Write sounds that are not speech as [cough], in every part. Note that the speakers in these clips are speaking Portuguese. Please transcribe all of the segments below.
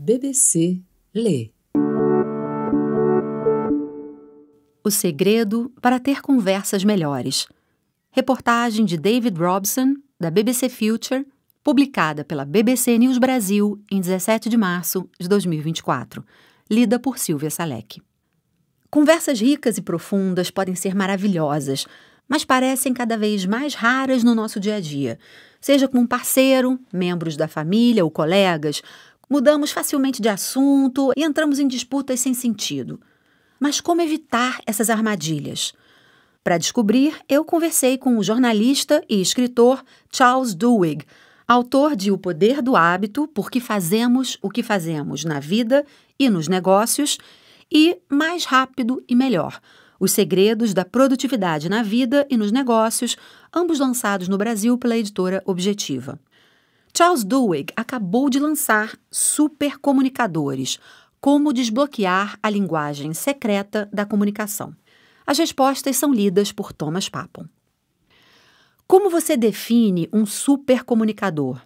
BBC Lê. O segredo para ter conversas melhores. Reportagem de David Robson, da BBC Future, publicada pela BBC News Brasil em 17 de março de 2024. Lida por Silvia Salek. Conversas ricas e profundas podem ser maravilhosas, mas parecem cada vez mais raras no nosso dia a dia, seja com um parceiro, membros da família ou colegas, Mudamos facilmente de assunto e entramos em disputas sem sentido. Mas como evitar essas armadilhas? Para descobrir, eu conversei com o jornalista e escritor Charles Duhigg, autor de O Poder do Hábito, porque fazemos o que fazemos na vida e nos negócios, e Mais Rápido e Melhor. Os segredos da produtividade na vida e nos negócios, ambos lançados no Brasil pela editora Objetiva. Charles Duhigg acabou de lançar Supercomunicadores Como desbloquear a linguagem secreta da comunicação. As respostas são lidas por Thomas Papon. Como você define um supercomunicador?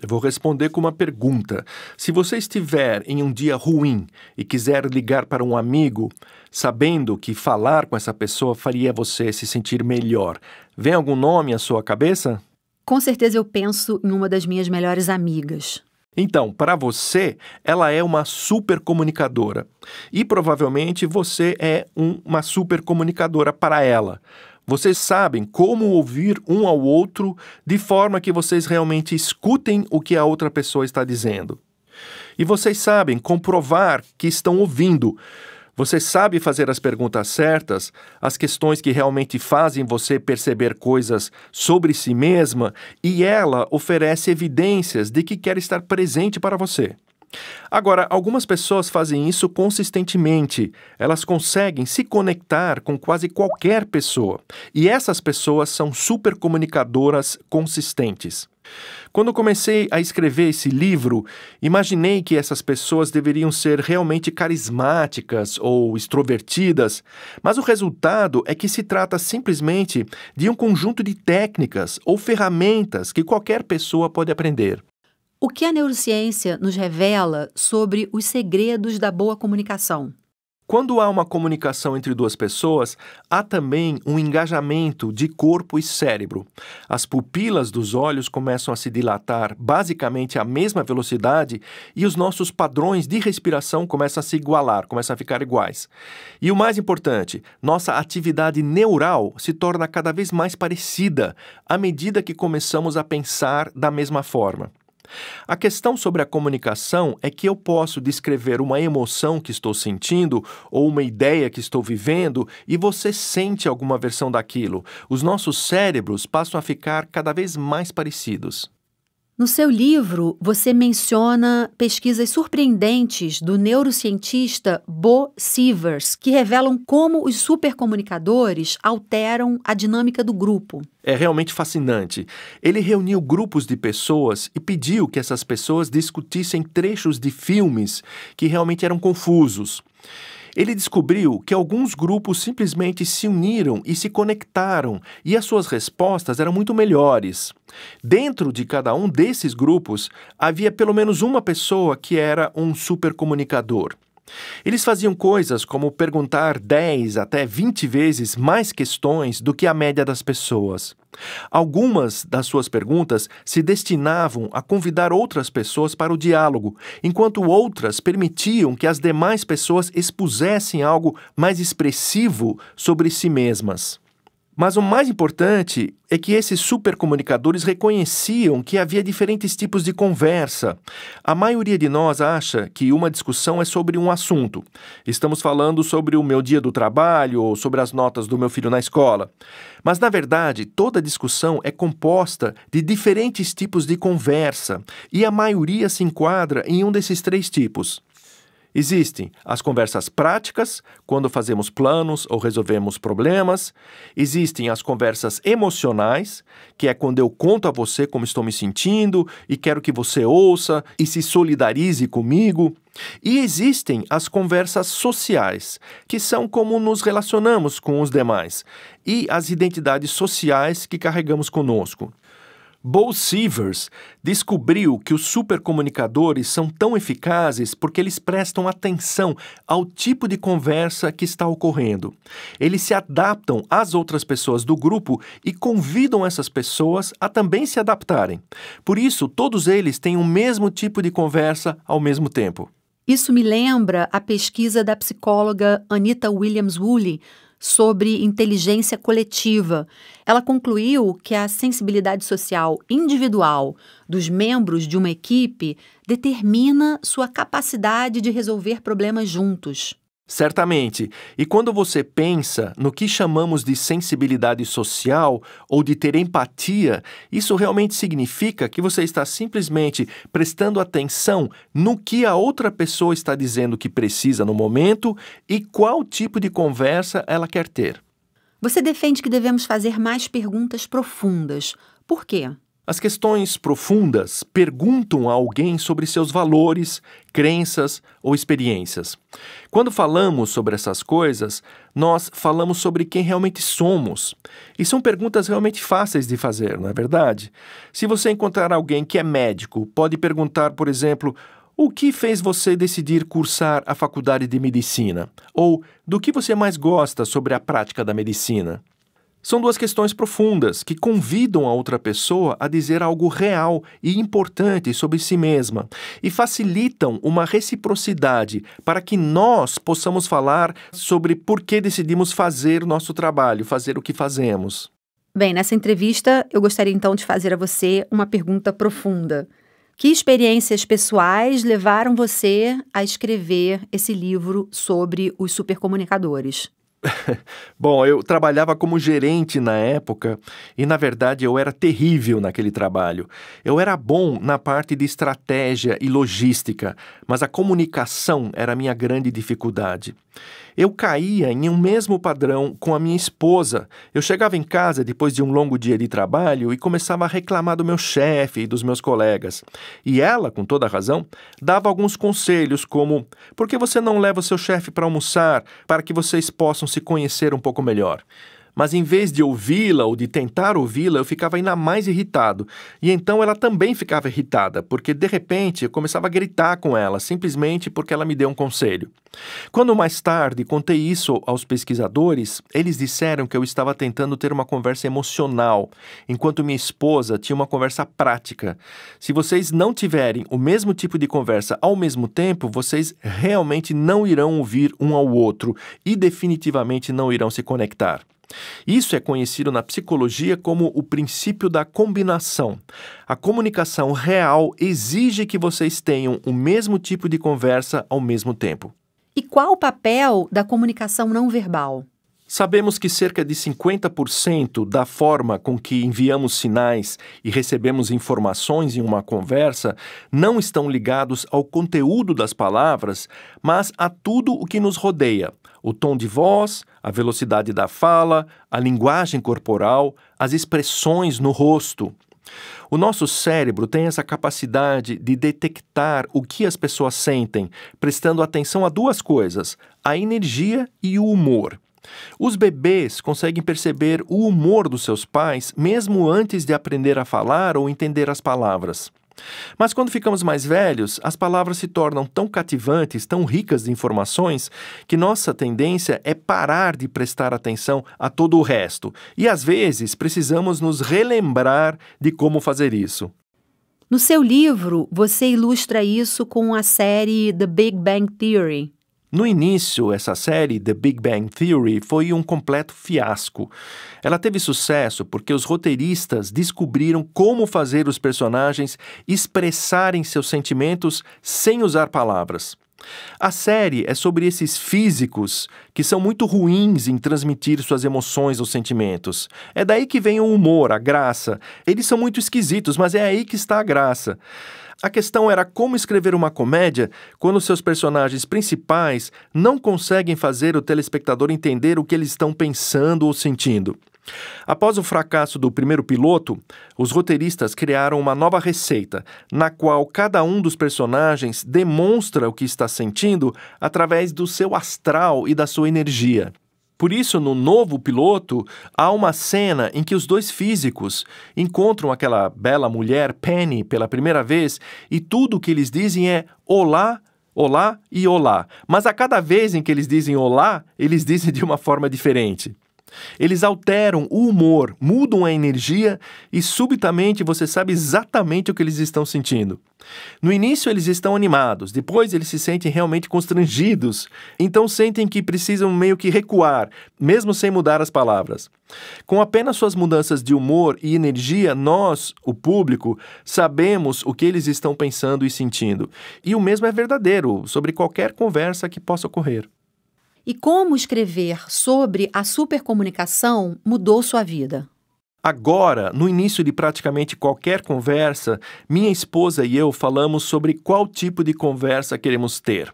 Eu vou responder com uma pergunta. Se você estiver em um dia ruim e quiser ligar para um amigo, sabendo que falar com essa pessoa faria você se sentir melhor, vem algum nome à sua cabeça? Com certeza eu penso em uma das minhas melhores amigas. Então, para você, ela é uma super comunicadora. E provavelmente você é um, uma super comunicadora para ela. Vocês sabem como ouvir um ao outro de forma que vocês realmente escutem o que a outra pessoa está dizendo. E vocês sabem comprovar que estão ouvindo você sabe fazer as perguntas certas, as questões que realmente fazem você perceber coisas sobre si mesma e ela oferece evidências de que quer estar presente para você. Agora, algumas pessoas fazem isso consistentemente. Elas conseguem se conectar com quase qualquer pessoa. E essas pessoas são super comunicadoras consistentes. Quando comecei a escrever esse livro, imaginei que essas pessoas deveriam ser realmente carismáticas ou extrovertidas, mas o resultado é que se trata simplesmente de um conjunto de técnicas ou ferramentas que qualquer pessoa pode aprender. O que a neurociência nos revela sobre os segredos da boa comunicação? Quando há uma comunicação entre duas pessoas, há também um engajamento de corpo e cérebro. As pupilas dos olhos começam a se dilatar basicamente à mesma velocidade e os nossos padrões de respiração começam a se igualar, começam a ficar iguais. E o mais importante, nossa atividade neural se torna cada vez mais parecida à medida que começamos a pensar da mesma forma. A questão sobre a comunicação é que eu posso descrever uma emoção que estou sentindo ou uma ideia que estou vivendo e você sente alguma versão daquilo. Os nossos cérebros passam a ficar cada vez mais parecidos. No seu livro, você menciona pesquisas surpreendentes do neurocientista Bo Sievers, que revelam como os supercomunicadores alteram a dinâmica do grupo. É realmente fascinante. Ele reuniu grupos de pessoas e pediu que essas pessoas discutissem trechos de filmes que realmente eram confusos. Ele descobriu que alguns grupos simplesmente se uniram e se conectaram, e as suas respostas eram muito melhores. Dentro de cada um desses grupos, havia pelo menos uma pessoa que era um supercomunicador. Eles faziam coisas como perguntar 10 até 20 vezes mais questões do que a média das pessoas. Algumas das suas perguntas se destinavam a convidar outras pessoas para o diálogo, enquanto outras permitiam que as demais pessoas expusessem algo mais expressivo sobre si mesmas. Mas o mais importante é que esses supercomunicadores reconheciam que havia diferentes tipos de conversa. A maioria de nós acha que uma discussão é sobre um assunto. Estamos falando sobre o meu dia do trabalho ou sobre as notas do meu filho na escola. Mas, na verdade, toda discussão é composta de diferentes tipos de conversa e a maioria se enquadra em um desses três tipos. Existem as conversas práticas, quando fazemos planos ou resolvemos problemas. Existem as conversas emocionais, que é quando eu conto a você como estou me sentindo e quero que você ouça e se solidarize comigo. E existem as conversas sociais, que são como nos relacionamos com os demais, e as identidades sociais que carregamos conosco. Bo Sievers descobriu que os supercomunicadores são tão eficazes porque eles prestam atenção ao tipo de conversa que está ocorrendo. Eles se adaptam às outras pessoas do grupo e convidam essas pessoas a também se adaptarem. Por isso, todos eles têm o mesmo tipo de conversa ao mesmo tempo. Isso me lembra a pesquisa da psicóloga Anita Williams Woolley sobre inteligência coletiva. Ela concluiu que a sensibilidade social individual dos membros de uma equipe determina sua capacidade de resolver problemas juntos. Certamente. E quando você pensa no que chamamos de sensibilidade social ou de ter empatia, isso realmente significa que você está simplesmente prestando atenção no que a outra pessoa está dizendo que precisa no momento e qual tipo de conversa ela quer ter. Você defende que devemos fazer mais perguntas profundas. Por quê? As questões profundas perguntam a alguém sobre seus valores, crenças ou experiências. Quando falamos sobre essas coisas, nós falamos sobre quem realmente somos. E são perguntas realmente fáceis de fazer, não é verdade? Se você encontrar alguém que é médico, pode perguntar, por exemplo, o que fez você decidir cursar a faculdade de medicina? Ou do que você mais gosta sobre a prática da medicina? São duas questões profundas que convidam a outra pessoa a dizer algo real e importante sobre si mesma e facilitam uma reciprocidade para que nós possamos falar sobre por que decidimos fazer o nosso trabalho, fazer o que fazemos. Bem, nessa entrevista eu gostaria então de fazer a você uma pergunta profunda. Que experiências pessoais levaram você a escrever esse livro sobre os supercomunicadores? [laughs] Bom, eu trabalhava como gerente na época e, na verdade, eu era terrível naquele trabalho. Eu era bom na parte de estratégia e logística, mas a comunicação era a minha grande dificuldade. Eu caía em um mesmo padrão com a minha esposa. Eu chegava em casa depois de um longo dia de trabalho e começava a reclamar do meu chefe e dos meus colegas. E ela, com toda razão, dava alguns conselhos, como: por que você não leva o seu chefe para almoçar para que vocês possam se conhecer um pouco melhor? mas em vez de ouvi-la ou de tentar ouvi-la, eu ficava ainda mais irritado. E então ela também ficava irritada, porque de repente eu começava a gritar com ela, simplesmente porque ela me deu um conselho. Quando mais tarde contei isso aos pesquisadores, eles disseram que eu estava tentando ter uma conversa emocional, enquanto minha esposa tinha uma conversa prática. Se vocês não tiverem o mesmo tipo de conversa ao mesmo tempo, vocês realmente não irão ouvir um ao outro e definitivamente não irão se conectar. Isso é conhecido na psicologia como o princípio da combinação. A comunicação real exige que vocês tenham o mesmo tipo de conversa ao mesmo tempo. E qual o papel da comunicação não verbal? Sabemos que cerca de 50% da forma com que enviamos sinais e recebemos informações em uma conversa não estão ligados ao conteúdo das palavras, mas a tudo o que nos rodeia o tom de voz, a velocidade da fala, a linguagem corporal, as expressões no rosto. O nosso cérebro tem essa capacidade de detectar o que as pessoas sentem, prestando atenção a duas coisas: a energia e o humor. Os bebês conseguem perceber o humor dos seus pais mesmo antes de aprender a falar ou entender as palavras. Mas quando ficamos mais velhos, as palavras se tornam tão cativantes, tão ricas de informações, que nossa tendência é parar de prestar atenção a todo o resto. E às vezes precisamos nos relembrar de como fazer isso. No seu livro, você ilustra isso com a série The Big Bang Theory, no início, essa série, The Big Bang Theory, foi um completo fiasco. Ela teve sucesso porque os roteiristas descobriram como fazer os personagens expressarem seus sentimentos sem usar palavras. A série é sobre esses físicos que são muito ruins em transmitir suas emoções ou sentimentos. É daí que vem o humor, a graça. Eles são muito esquisitos, mas é aí que está a graça. A questão era como escrever uma comédia quando seus personagens principais não conseguem fazer o telespectador entender o que eles estão pensando ou sentindo. Após o fracasso do primeiro piloto, os roteiristas criaram uma nova receita, na qual cada um dos personagens demonstra o que está sentindo através do seu astral e da sua energia. Por isso, no novo piloto, há uma cena em que os dois físicos encontram aquela bela mulher, Penny, pela primeira vez, e tudo o que eles dizem é: Olá, olá e olá. Mas a cada vez em que eles dizem olá, eles [laughs] dizem de uma forma diferente. Eles alteram o humor, mudam a energia e subitamente você sabe exatamente o que eles estão sentindo. No início eles estão animados, depois eles se sentem realmente constrangidos, então sentem que precisam meio que recuar, mesmo sem mudar as palavras. Com apenas suas mudanças de humor e energia, nós, o público, sabemos o que eles estão pensando e sentindo. E o mesmo é verdadeiro sobre qualquer conversa que possa ocorrer e como escrever sobre a supercomunicação mudou sua vida. Agora, no início de praticamente qualquer conversa, minha esposa e eu falamos sobre qual tipo de conversa queremos ter.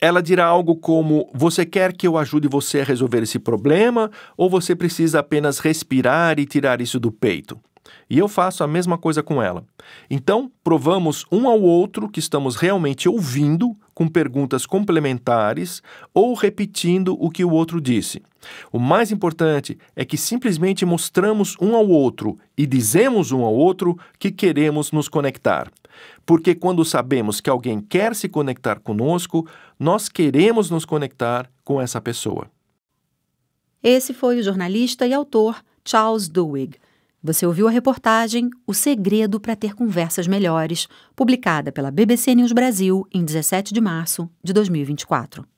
Ela dirá algo como: Você quer que eu ajude você a resolver esse problema ou você precisa apenas respirar e tirar isso do peito? E eu faço a mesma coisa com ela. Então, provamos um ao outro que estamos realmente ouvindo, com perguntas complementares ou repetindo o que o outro disse. O mais importante é que simplesmente mostramos um ao outro e dizemos um ao outro que queremos nos conectar. Porque quando sabemos que alguém quer se conectar conosco, nós queremos nos conectar com essa pessoa. Esse foi o jornalista e autor Charles Duhigg. Você ouviu a reportagem O Segredo para Ter Conversas Melhores, publicada pela BBC News Brasil em 17 de março de 2024.